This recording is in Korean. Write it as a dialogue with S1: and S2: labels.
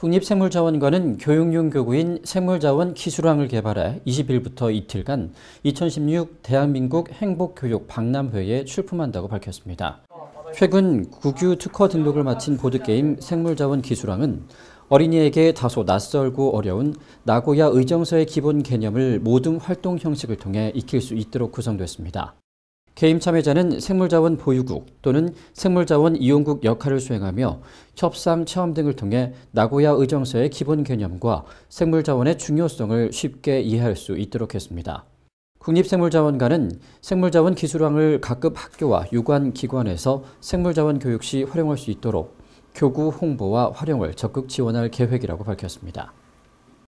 S1: 국립생물자원관은 교육용 교구인 생물자원 기술왕을 개발해 20일부터 이틀간 2016 대한민국 행복교육 박람회에 출품한다고 밝혔습니다. 최근 국유 특허 등록을 마친 보드게임 생물자원 기술왕은 어린이에게 다소 낯설고 어려운 나고야 의정서의 기본 개념을 모든 활동 형식을 통해 익힐 수 있도록 구성됐습니다. 개임 참여자는 생물자원 보유국 또는 생물자원 이용국 역할을 수행하며 협상, 체험 등을 통해 나고야 의정서의 기본 개념과 생물자원의 중요성을 쉽게 이해할 수 있도록 했습니다. 국립생물자원관은 생물자원 기술왕을 각급 학교와 유관 기관에서 생물자원 교육 시 활용할 수 있도록 교구 홍보와 활용을 적극 지원할 계획이라고 밝혔습니다.